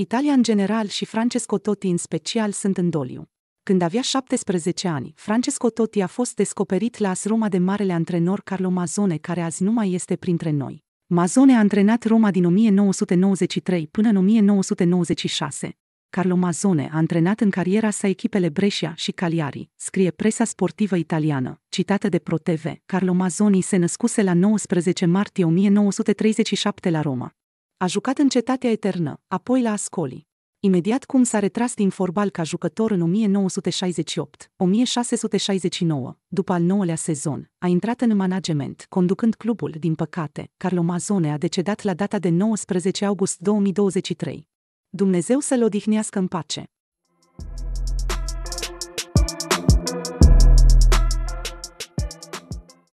Italia în general și Francesco Totti în special sunt în doliu. Când avea 17 ani, Francesco Totti a fost descoperit la AS Roma de marele antrenor Carlo Mazone, care azi nu mai este printre noi. Mazone a antrenat Roma din 1993 până în 1996. Carlo Mazone a antrenat în cariera sa echipele Brescia și Cagliari, scrie presa sportivă italiană, citată de ProTV. Carlo Mazzoni se născuse la 19 martie 1937 la Roma a jucat în Cetatea Eternă, apoi la Ascoli. Imediat cum s-a retras din Forbal ca jucător în 1968-1669, după al nouălea sezon, a intrat în management, conducând clubul, din păcate, Carlo Mazone a decedat la data de 19 august 2023. Dumnezeu să-l odihnească în pace.